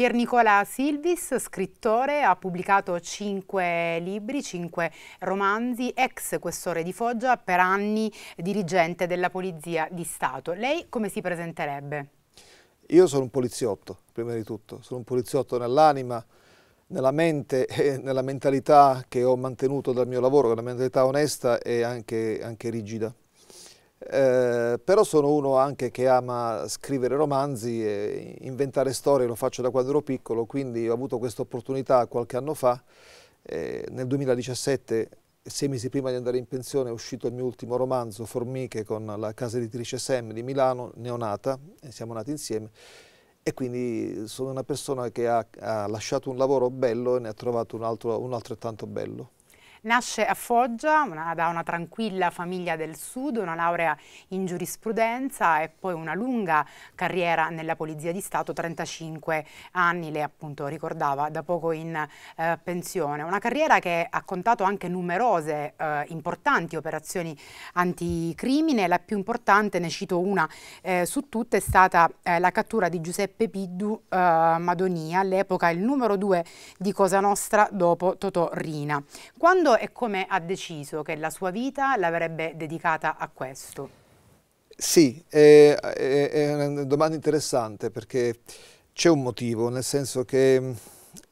Pier Nicola Silvis, scrittore, ha pubblicato cinque libri, cinque romanzi, ex questore di Foggia, per anni dirigente della Polizia di Stato. Lei come si presenterebbe? Io sono un poliziotto, prima di tutto. Sono un poliziotto nell'anima, nella mente e nella mentalità che ho mantenuto dal mio lavoro, una mentalità onesta e anche, anche rigida. Eh, però sono uno anche che ama scrivere romanzi e inventare storie, lo faccio da quando ero piccolo, quindi ho avuto questa opportunità qualche anno fa. Eh, nel 2017, sei mesi prima di andare in pensione, è uscito il mio ultimo romanzo, Formiche, con la casa editrice Sam di Milano, neonata, siamo nati insieme. E quindi sono una persona che ha, ha lasciato un lavoro bello e ne ha trovato un altro, un altrettanto bello. Nasce a Foggia una, da una tranquilla famiglia del sud, una laurea in giurisprudenza e poi una lunga carriera nella Polizia di Stato, 35 anni, lei appunto ricordava, da poco in eh, pensione. Una carriera che ha contato anche numerose eh, importanti operazioni anticrimine, la più importante, ne cito una eh, su tutte, è stata eh, la cattura di Giuseppe Piddu eh, Madonia, all'epoca il numero due di Cosa Nostra dopo Totò Rina. Quando quando e come ha deciso che la sua vita l'avrebbe dedicata a questo? Sì, è, è, è una domanda interessante perché c'è un motivo, nel senso che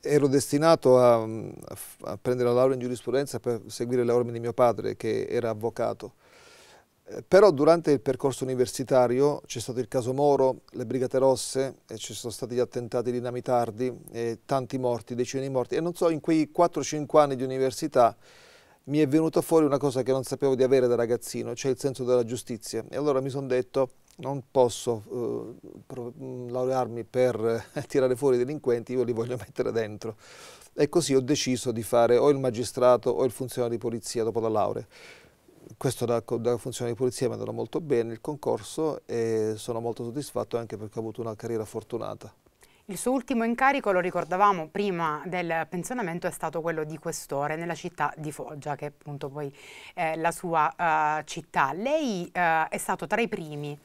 ero destinato a, a prendere la laurea in giurisprudenza per seguire le orme di mio padre che era avvocato eh, però durante il percorso universitario c'è stato il caso Moro, le Brigate Rosse, ci sono stati gli attentati di Namitardi, e tanti morti, decine di morti e non so, in quei 4-5 anni di università mi è venuta fuori una cosa che non sapevo di avere da ragazzino, cioè il senso della giustizia e allora mi sono detto non posso eh, mm, laurearmi per eh, tirare fuori i delinquenti, io li voglio mettere dentro e così ho deciso di fare o il magistrato o il funzionario di polizia dopo la laurea questo da, da funzione di polizia mi è andato molto bene il concorso e sono molto soddisfatto anche perché ho avuto una carriera fortunata. Il suo ultimo incarico, lo ricordavamo prima del pensionamento, è stato quello di questore nella città di Foggia, che è appunto poi eh, la sua uh, città. Lei uh, è stato tra i primi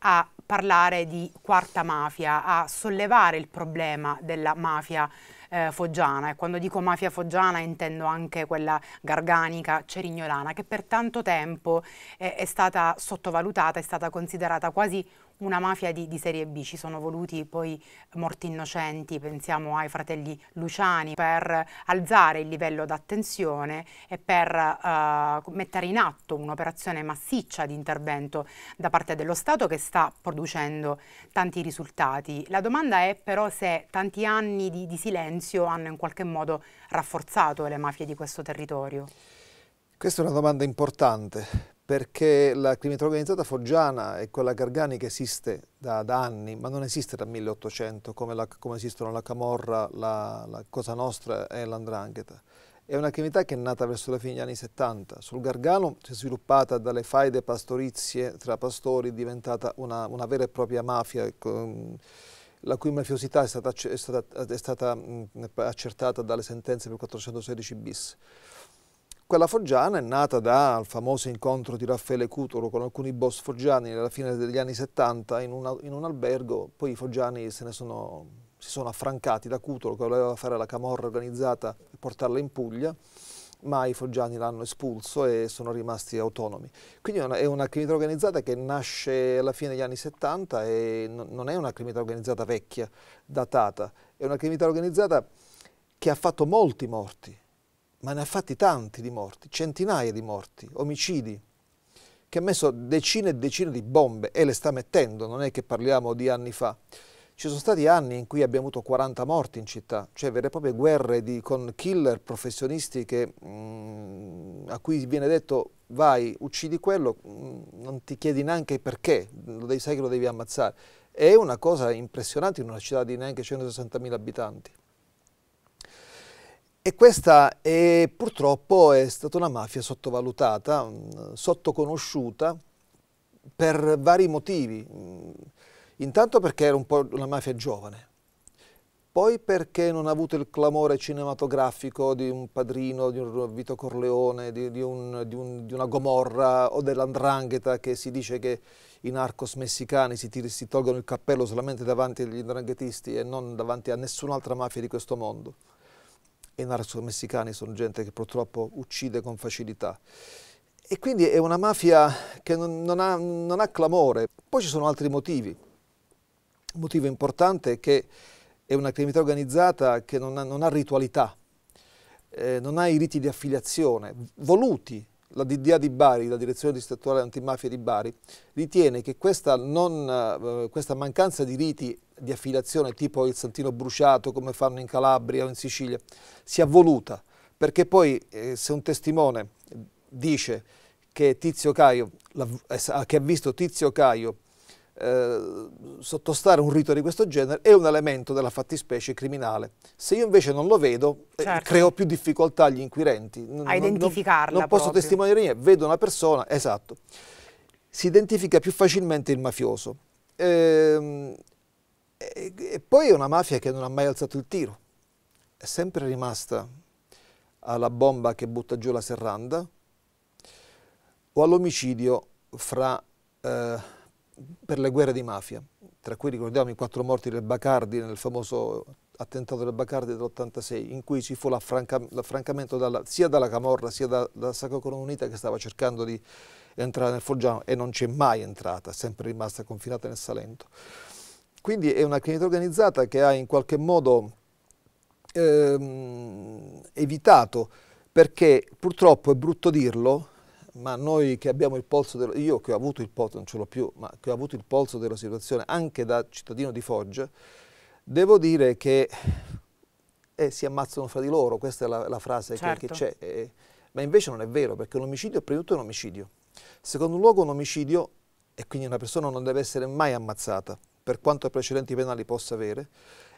a parlare di quarta mafia, a sollevare il problema della mafia eh, foggiana e quando dico mafia foggiana intendo anche quella garganica, cerignolana, che per tanto tempo eh, è stata sottovalutata, è stata considerata quasi una mafia di, di, serie B, ci sono voluti poi morti innocenti, pensiamo ai fratelli Luciani, per alzare il livello d'attenzione e per uh, mettere in atto un'operazione massiccia di intervento da parte dello Stato che sta producendo tanti risultati. La domanda è però se tanti anni di, di silenzio hanno in qualche modo rafforzato le mafie di questo territorio. Questa è una domanda importante perché la criminalità organizzata foggiana è quella gargani che esiste da, da anni, ma non esiste da 1800 come, la, come, esistono la Camorra, la, la Cosa Nostra e l'Andrangheta. È una criminalità che è nata verso la fine degli anni 70. Sul Gargano si è sviluppata dalle faide pastorizie tra pastori, è diventata una, una vera e propria mafia, ecco, mm, la cui mafiosità è stata, è stata, è stata mm, accertata dalle sentenze per 416 bis. Quella foggiana è nata dal famoso incontro di Raffaele Cutolo con alcuni boss foggiani alla fine degli anni 70 in un, in un albergo, poi i foggiani se ne sono, si sono affrancati da Cutolo che voleva fare la camorra organizzata e portarla in Puglia ma i foggiani l'hanno espulso e sono rimasti autonomi. Quindi è una, criminalità organizzata che nasce alla fine degli anni 70 e non è una criminalità organizzata vecchia, datata, è una criminalità organizzata che ha fatto molti morti, ma ne ha fatti tanti di morti, centinaia di morti, omicidi, che ha messo decine e decine di bombe e le sta mettendo, non è che parliamo di anni fa. Ci sono stati anni in cui abbiamo avuto 40 morti in città, cioè vere e proprie guerre di, con killer professionisti che, mh, mm, a cui viene detto vai, uccidi quello, mh, mm, non ti chiedi neanche perché, lo devi, sai che lo devi ammazzare. È una cosa impressionante in una città di neanche 160.000 abitanti. E questa è, purtroppo è stata una mafia sottovalutata, mm, sottoconosciuta per vari motivi. Mm, intanto perché era un po' una mafia giovane, poi perché non ha avuto il clamore cinematografico di un padrino, di un Vito Corleone, di, di, un, di, un, di una Gomorra o dell'andrangheta che si dice che i narcos messicani si, tiri, si tolgono il cappello solamente davanti agli ndranghetisti e non davanti a nessun'altra mafia di questo mondo e i narcomessicani sono gente che purtroppo uccide con facilità. E quindi è una mafia che non, non, ha, non ha clamore. Poi ci sono altri motivi. Un motivo importante è che è una criminalità organizzata che non ha, non ha ritualità, eh, non ha i riti di affiliazione voluti la DDA di Bari, la direzione distrettuale antimafia di Bari, ritiene che questa, non, eh, questa, mancanza di riti di affiliazione tipo il santino bruciato come fanno in Calabria o in Sicilia sia voluta perché poi eh, se un testimone dice che, Tizio Caio, eh, che ha visto Tizio Caio eh, sottostare un rito di questo genere è un elemento della fattispecie criminale. Se io invece non lo vedo, eh, certo. eh, creo più difficoltà agli inquirenti. Non, a identificarla. Non, non posso testimoniare niente, vedo una persona, esatto. Si identifica più facilmente il mafioso. e, ehm, e, e poi è una mafia che non ha mai alzato il tiro, è sempre rimasta alla bomba che butta giù la serranda o all'omicidio fra... Eh, per le guerre di mafia, tra cui ricordiamo i quattro morti del Bacardi nel famoso attentato del Bacardi dell'86, in cui ci fu l'affrancamento dalla, sia dalla Camorra sia dalla Sacra Corona Unita che stava cercando di entrare nel Foggiano e non c'è mai entrata, è sempre rimasta confinata nel Salento. Quindi è una criminalità organizzata che ha in qualche modo ehm, evitato, perché purtroppo è brutto dirlo, ma noi che abbiamo il polso, dello, io che ho avuto il polso, non ce l'ho più, ma che ho avuto il polso della situazione anche da cittadino di Foggia, devo dire che eh, si ammazzano fra di loro, questa è la, la frase certo. che c'è, eh, eh, ma invece non è vero perché un omicidio è prima di tutto un omicidio. Secondo luogo un omicidio, e quindi una persona non deve essere mai ammazzata, per quanto precedenti penali possa avere,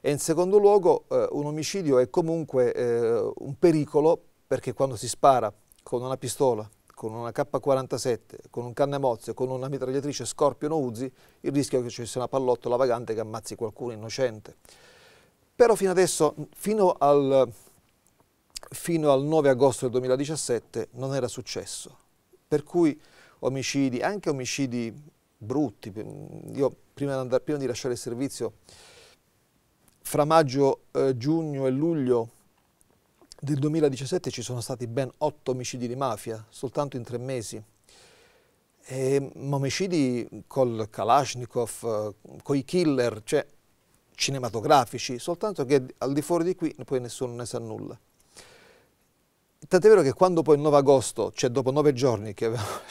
e in secondo luogo eh, un omicidio è comunque eh, un pericolo perché quando si spara con una pistola con una K47, con un canne cannemozze, con una mitragliatrice Scorpion o Uzi, il rischio è che ci sia una pallottola vagante che ammazzi qualcuno innocente. Però fino adesso, fino al, fino al 9 agosto del 2017, non era successo. Per cui omicidi, anche omicidi brutti, mm, io prima di, andare, prima di lasciare il servizio, fra maggio, eh, giugno e luglio nel 2017 ci sono stati ben 8 omicidi di mafia, soltanto in tre mesi. E, ehm, omicidi col Kalashnikov, coi killer, cioè cinematografici, soltanto che al di fuori di qui poi nessuno ne sa nulla. Tant'è vero che quando poi il 9 agosto, cioè dopo nove giorni che, avevo,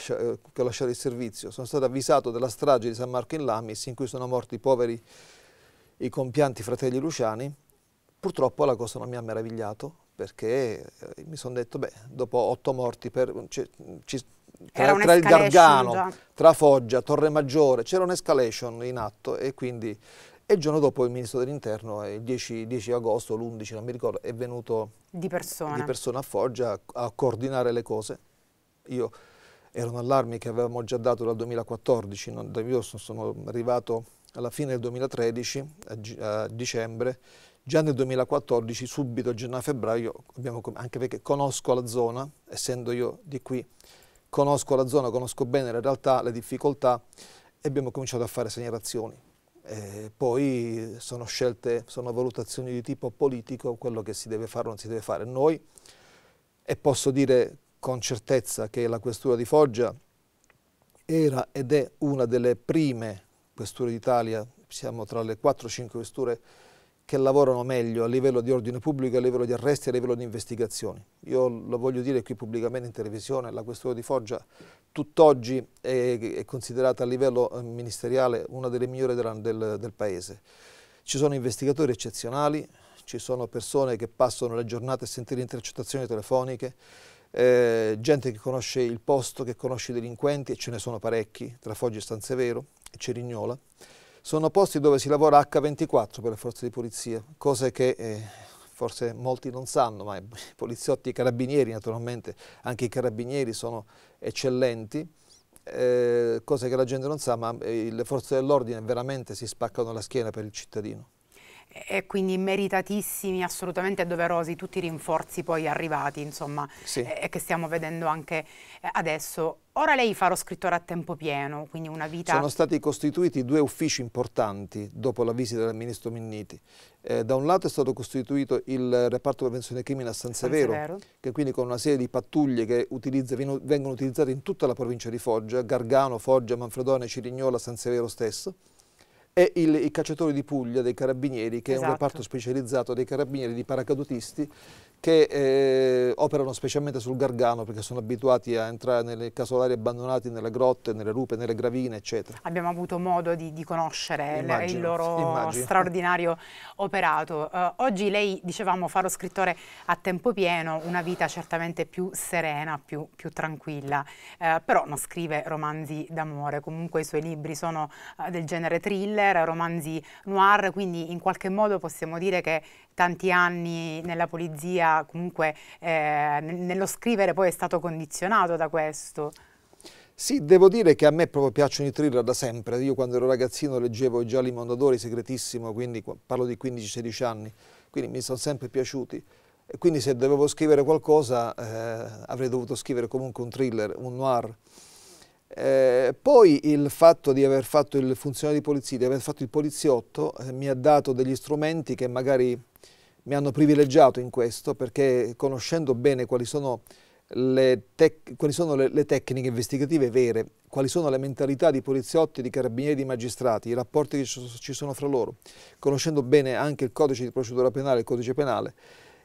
che ho lasciato il servizio, sono stato avvisato della strage di San Marco in Lamis in cui sono morti i poveri, i compianti fratelli Luciani, purtroppo la cosa non mi ha meravigliato, perché eh, mi sono detto, beh, dopo otto morti per, ci, ci, tra, tra il Gargano, già. tra Foggia, Torre Maggiore, c'era un'escalation in atto e quindi e il giorno dopo il ministro dell'interno, eh, il 10, 10 agosto, l'11 non mi ricordo, è venuto di persona, di persona a Foggia a, coordinare le cose. Io erano allarmi che avevamo già dato dal 2014, non, io sono, sono arrivato alla fine del 2013, a, a dicembre, Già nel 2014, subito a gennaio-febbraio, anche perché conosco la zona, essendo io di qui, conosco la zona, conosco bene la realtà, le difficoltà e abbiamo cominciato a fare segnalazioni. E poi sono scelte, sono valutazioni di tipo politico, quello che si deve fare o non si deve fare. Noi, e posso dire con certezza che la questura di Foggia era ed è una delle prime questure d'Italia, siamo tra le 4-5 questure che lavorano meglio a livello di ordine pubblico, a livello di arresti, a livello di investigazioni. Io lo voglio dire qui pubblicamente in televisione, la questura di Foggia tutt'oggi è, è, considerata a livello eh, ministeriale una delle migliori del, del, del Paese. Ci sono investigatori eccezionali, ci sono persone che passano le giornate a sentire intercettazioni telefoniche, eh, gente che conosce il posto, che conosce i delinquenti e ce ne sono parecchi, tra Foggia e San Severo e Cerignola. Sono posti dove si lavora H24 per le forze di polizia, cose che eh, forse molti non sanno, ma i poliziotti, e i carabinieri naturalmente, anche i carabinieri sono eccellenti, eh, cose che la gente non sa, ma eh, le forze dell'ordine veramente si spaccano la schiena per il cittadino e quindi meritatissimi, assolutamente doverosi tutti i rinforzi poi arrivati, insomma, sì. e che stiamo vedendo anche eh, adesso. Ora lei fa lo scrittore a tempo pieno, quindi una vita... Sono stati costituiti due uffici importanti dopo la visita del ministro Minniti. Eh, da un lato è stato costituito il reparto prevenzione crimine a San Severo, San Severo, che quindi con una serie di pattuglie che utilizza, vengono utilizzate in tutta la provincia di Foggia, Gargano, Foggia, Manfredone, Cirignola, San Severo stesso e il, i cacciatori di Puglia dei carabinieri, che esatto. è un esatto. reparto specializzato dei carabinieri di paracadutisti che eh, operano specialmente sul Gargano perché sono abituati a entrare nei casolari abbandonati, nelle grotte, nelle rupe, nelle gravine, eccetera. Abbiamo avuto modo di, di conoscere immagino, il loro immagino. straordinario operato. Uh, oggi lei, dicevamo, fa lo scrittore a tempo pieno, una vita certamente più serena, più, più tranquilla, uh, però non scrive romanzi d'amore, comunque i suoi libri sono uh, del genere thriller, romanzi noir, quindi in qualche modo possiamo dire che tanti anni nella polizia era comunque eh, nello scrivere poi è stato condizionato da questo. Sì, devo dire che a me proprio piacciono i thriller da sempre. Io quando ero ragazzino leggevo già Mondadori, segretissimo, quindi parlo di 15-16 anni, quindi mi sono sempre piaciuti. E quindi se dovevo scrivere qualcosa eh, avrei dovuto scrivere comunque un thriller, un noir. Eh, poi il fatto di aver fatto il funzionario di polizia, di aver fatto il poliziotto, eh, mi ha dato degli strumenti che magari mi hanno privilegiato in questo perché conoscendo bene quali sono le, tec quali sono le, le tecniche investigative vere, quali sono le mentalità di poliziotti, di carabinieri, di magistrati, i rapporti che ci sono fra loro, conoscendo bene anche il codice di procedura penale, e il codice penale,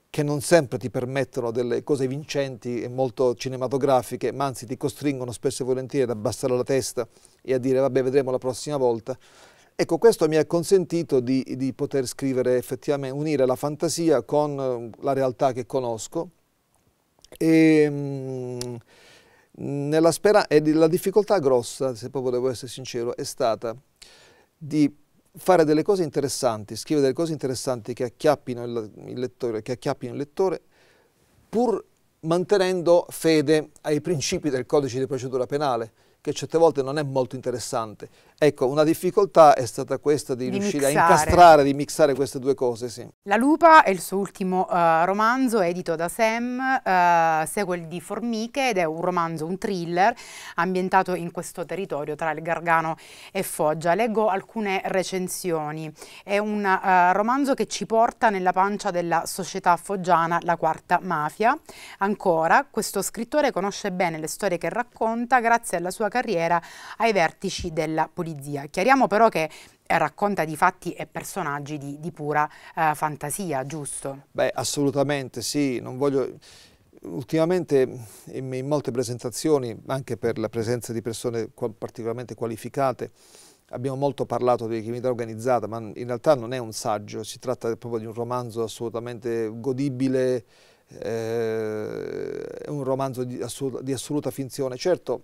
che non sempre ti permettono delle cose vincenti e molto cinematografiche, ma anzi ti costringono spesso e volentieri ad abbassare la testa e a dire vabbè vedremo la prossima volta, Ecco, questo mi ha consentito di, di poter scrivere effettivamente, unire la fantasia con eh, la realtà che conosco ehm, e, mh, e la difficoltà grossa, se proprio devo essere sincero, è stata di fare delle cose interessanti, scrivere delle cose interessanti che acchiappino il, il, lettore, che acchiappino il lettore, pur mantenendo fede ai principi del codice di procedura penale che certe volte non è molto interessante. Ecco, una difficoltà è stata questa di, di riuscire mixare. a incastrare, di mixare queste due cose, sì. La Lupa è il suo ultimo uh, romanzo, edito da Sam, uh, segue il di Formiche ed è un romanzo, un thriller, ambientato in questo territorio tra il Gargano e Foggia. Leggo alcune recensioni. È un uh, romanzo che ci porta nella pancia della società foggiana, la quarta mafia. Ancora, questo scrittore conosce bene le storie che racconta grazie alla sua carriera ai vertici della polizia. Chiariamo però che eh, racconta di fatti e personaggi di, di pura eh, fantasia, giusto? Beh, assolutamente sì, non voglio... Ultimamente in, in molte presentazioni, anche per la presenza di persone qual particolarmente qualificate, abbiamo molto parlato di criminalità organizzata, ma in realtà non è un saggio, si tratta proprio di un romanzo assolutamente godibile, eh, un romanzo di, assoluta, di assoluta finzione. Certo,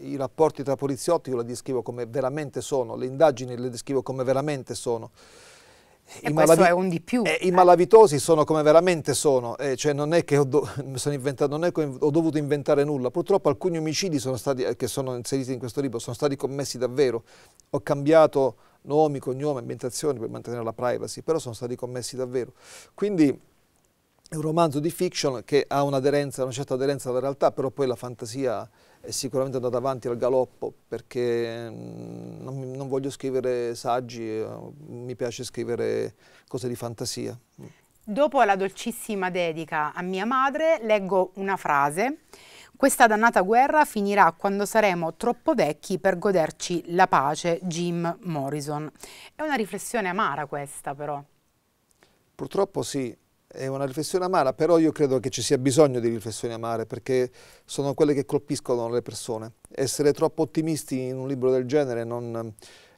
i rapporti tra poliziotti io li descrivo come veramente sono, le indagini le descrivo come veramente sono. E I questo è un di più. Eh, I eh. malavitosi sono come veramente sono, eh, cioè non è che ho, do non è che ho, dovuto inventare nulla. Purtroppo alcuni omicidi sono stati, eh, che sono inseriti in questo libro sono stati commessi davvero. Ho cambiato nomi, cognome, ambientazioni per mantenere la privacy, però sono stati commessi davvero. Quindi è un romanzo di fiction che ha un una certa aderenza alla realtà, però poi la fantasia è sicuramente andata avanti al galoppo perché mm, non, non voglio scrivere saggi, eh, mi piace scrivere cose di fantasia. Dopo la dolcissima dedica a mia madre, leggo una frase. Questa dannata guerra finirà quando saremo troppo vecchi per goderci la pace, Jim Morrison. È una riflessione amara questa però. Purtroppo sì, è una riflessione amara, però io credo che ci sia bisogno di riflessioni amare perché sono quelle che colpiscono le persone. Essere troppo ottimisti in un libro del genere non,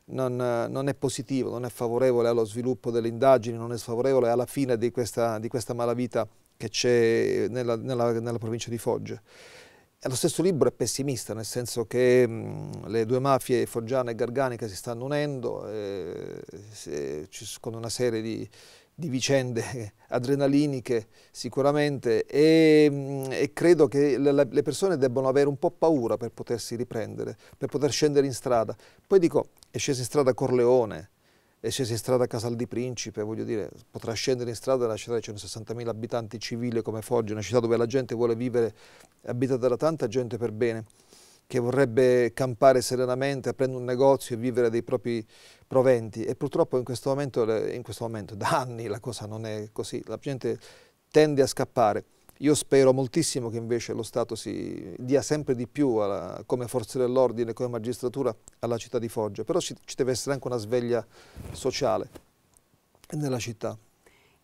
non, non è positivo, non è favorevole allo sviluppo delle indagini, non è favorevole alla fine di questa, di questa malavita che c'è nella, nella, nella, provincia di Foggia. lo stesso libro è pessimista, nel senso che mh, le due mafie foggiana e garganica si stanno unendo eh, se, con una serie di di vicende adrenaliniche sicuramente e, e credo che le, le persone debbano avere un po' paura per potersi riprendere, per poter scendere in strada. Poi dico, è sceso in strada Corleone, è sceso in strada Casal di Principe, voglio dire, potrà scendere in strada una città di 160.000 abitanti civili come Foggia, una città dove la gente vuole vivere abitata da tanta gente per bene che vorrebbe campare serenamente, aprendo un negozio e vivere dei propri proventi e purtroppo in questo momento, in questo momento da anni la cosa non è così, la gente tende a scappare. Io spero moltissimo che invece lo Stato si dia sempre di più alla, come forze dell'ordine, come magistratura alla città di Foggia, però ci, ci deve essere anche una sveglia sociale nella città.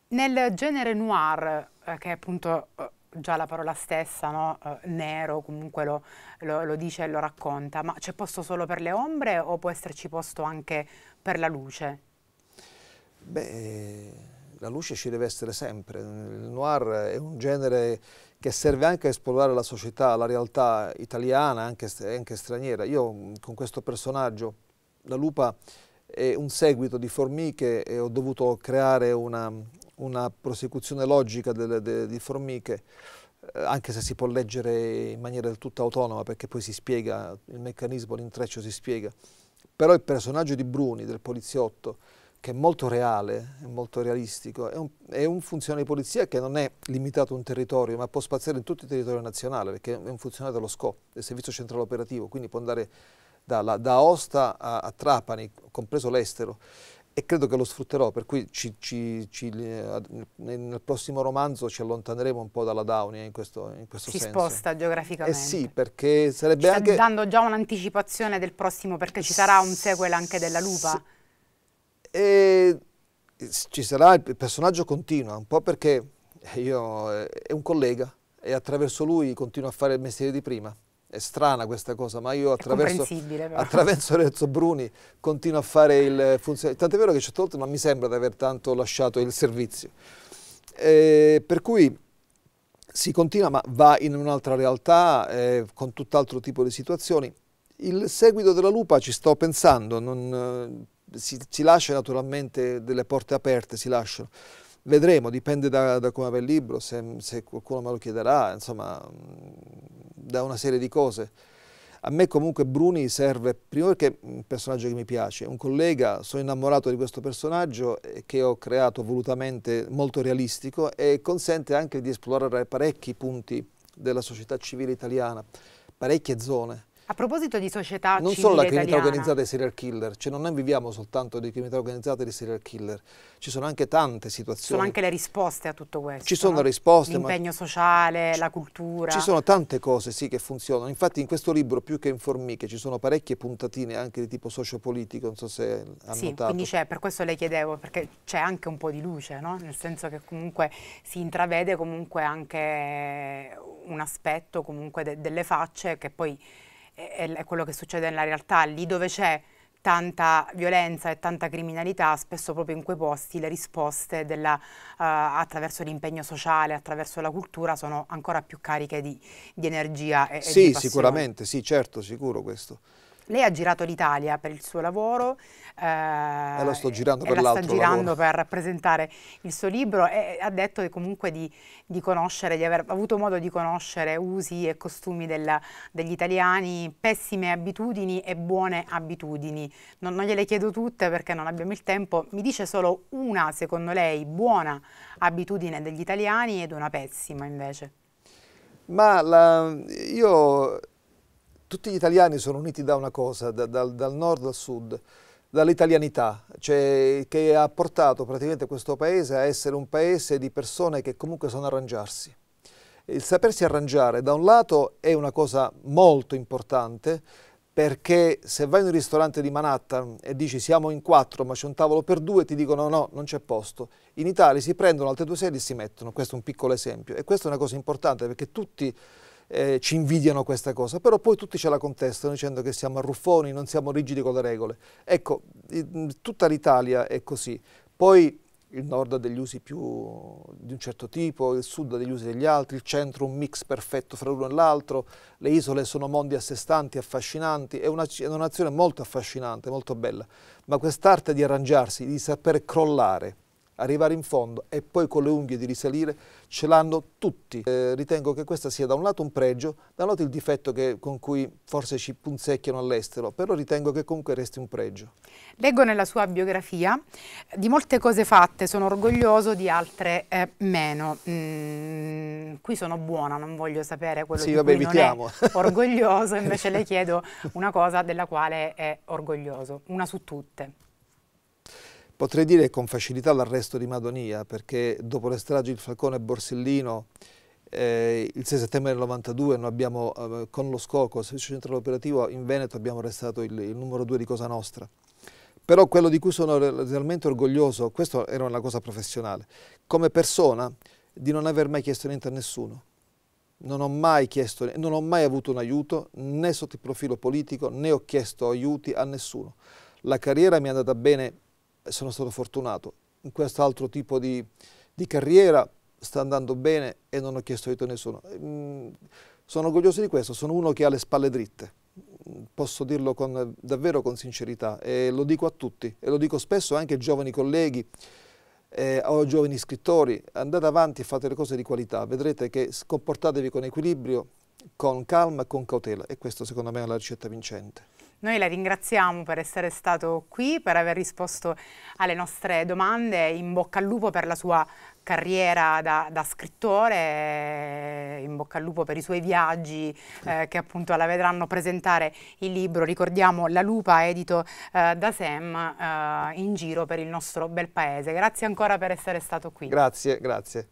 Nel genere noir, eh, che è appunto eh, già la parola stessa, no? eh, nero, comunque lo, lo, lo, dice e lo racconta, ma c'è posto solo per le ombre o può esserci posto anche per la luce? Beh, la luce ci deve essere sempre. Il noir è un genere che serve anche a esplorare la società, la realtà italiana e anche, anche straniera. Io mm, con questo personaggio, la lupa, è un seguito di Formiche e ho dovuto creare una, una prosecuzione logica delle, de, di Formiche, eh, anche se si può leggere in maniera del tutto autonoma perché poi si spiega, il meccanismo, l'intreccio si spiega, però il personaggio di Bruni, del poliziotto, che è molto reale, è molto realistico, è un, è un, funzionario di polizia che non è limitato a un territorio, ma può spaziare in tutto il territorio nazionale, perché è un funzionario dello SCO, del Servizio Centrale Operativo, quindi può andare da, la, da Aosta a, a Trapani, compreso l'estero, e credo che lo sfrutterò, per cui ci, ci, ci, nel prossimo romanzo ci allontaneremo un po' dalla Downia eh, in questo, in questo si senso. Si sposta geograficamente. Eh sì, perché sarebbe ci anche... dando già un'anticipazione del prossimo, perché ci sarà un sequel anche della Lupa. E ci sarà, il personaggio continua, un po' perché io, eh, è un collega e attraverso lui continuo a fare il mestiere di prima è strana questa cosa, ma io attraverso, attraverso Renzo Bruni continuo a fare il funzionario. Tant'è vero che a un certo non mi sembra di aver tanto lasciato il servizio. Eh, per cui si continua, ma va in un'altra realtà, eh, con tutt'altro tipo di situazioni. Il seguito della lupa ci sto pensando, non, eh, si, si lascia naturalmente delle porte aperte, si lasciano. Vedremo, dipende da, da come va il libro, se, se, qualcuno me lo chiederà, insomma, da una serie di cose. A me comunque Bruni serve, prima perché è un personaggio che mi piace, un collega, sono innamorato di questo personaggio eh, che ho creato volutamente molto realistico e consente anche di esplorare parecchi punti della società civile italiana, parecchie zone a proposito di società non solo la criminalità italiana. organizzata e serial killer, cioè non ne viviamo soltanto di criminalità organizzata e di serial killer, ci sono anche tante situazioni. Ci sono anche le risposte a tutto questo. Ci sono no? le risposte. L'impegno ma... sociale, la cultura. Ci sono tante cose sì che funzionano, infatti in questo libro più che in formiche ci sono parecchie puntatine anche di tipo sociopolitico, non so se ha sì, notato. quindi c'è, per questo le chiedevo, perché c'è anche un po' di luce, no? nel senso che comunque si intravede comunque anche un aspetto comunque de delle facce che poi è, è quello che succede nella realtà. Lì dove c'è tanta violenza e tanta criminalità, spesso proprio in quei posti le risposte della, uh, attraverso l'impegno sociale, attraverso la cultura sono ancora più cariche di, di energia e, sì, e di Sì, sicuramente, sì, certo, sicuro questo. Lei ha girato l'Italia per il suo lavoro. Eh, e eh, la sto girando per l'altro sta girando lavoro. per rappresentare il suo libro e ha detto comunque di, di, conoscere, di aver avuto modo di conoscere usi e costumi della, degli italiani, pessime abitudini e buone abitudini. Non, non gliele chiedo tutte perché non abbiamo il tempo. Mi dice solo una, secondo lei, buona abitudine degli italiani ed una pessima invece. Ma la, io tutti gli italiani sono uniti da una cosa, da, dal, dal nord al sud, dall'italianità, cioè che ha portato praticamente questo paese a essere un paese di persone che comunque sanno arrangiarsi. Il sapersi arrangiare da un lato è una cosa molto importante perché se vai in un ristorante di Manhattan e dici siamo in quattro ma c'è un tavolo per due ti dicono no, non c'è posto. In Italia si prendono altre due sedie e si mettono, questo è un piccolo esempio e questa è una cosa importante perché tutti eh, ci invidiano questa cosa, però poi tutti ce la contestano dicendo che siamo arruffoni, non siamo rigidi con le regole. Ecco, tutta l'Italia è così. Poi il nord ha degli usi più di un certo tipo, il sud ha degli usi degli altri, il centro un mix perfetto fra l'uno e l'altro, le isole sono mondi a sé stanti, affascinanti, è una, è una nazione molto affascinante, molto bella, ma quest'arte di arrangiarsi, di saper crollare, arrivare in fondo e poi con le unghie di risalire ce l'hanno tutti. Eh, ritengo che questo sia da un lato un pregio, da un lato il difetto che, con cui forse ci punzecchiano all'estero, però ritengo che comunque resti un pregio. Leggo nella sua biografia, di molte cose fatte sono orgoglioso, di altre eh, meno. Mm, qui sono buona, non voglio sapere quello sì, vabbè, evitiamo. orgoglioso, invece le chiedo una cosa della quale è orgoglioso, una su tutte. Potrei dire con facilità l'arresto di Madonia, perché dopo le stragi di Falcone e Borsellino eh, il 6 settembre del 92 noi abbiamo, eh, con lo Scoco, il servizio centrale operativo in Veneto, abbiamo arrestato il, il numero 2 di Cosa Nostra. Però quello di cui sono realmente orgoglioso, questa era una cosa professionale, come persona di non aver mai chiesto niente a nessuno. Non ho mai chiesto, non ho mai avuto un aiuto né sotto il profilo politico né ho chiesto aiuti a nessuno. La carriera mi è andata bene sono stato fortunato. In quest'altro tipo di, di, carriera sta andando bene e non ho chiesto aiuto a nessuno. Mm, sono orgoglioso di questo, sono uno che ha le spalle dritte, posso dirlo con, davvero con sincerità e lo dico a tutti e lo dico spesso anche ai giovani colleghi eh, o ai giovani scrittori, andate avanti e fate le cose di qualità, vedrete che comportatevi con equilibrio, con calma e con cautela e questa secondo me è la ricetta vincente. Noi la ringraziamo per essere stato qui, per aver risposto alle nostre domande, in bocca al lupo per la sua carriera da, da scrittore, in bocca al lupo per i suoi viaggi eh, che appunto la vedranno presentare il libro, ricordiamo La Lupa edito eh, da Sam, eh, in giro per il nostro bel paese. Grazie ancora per essere stato qui. Grazie, grazie.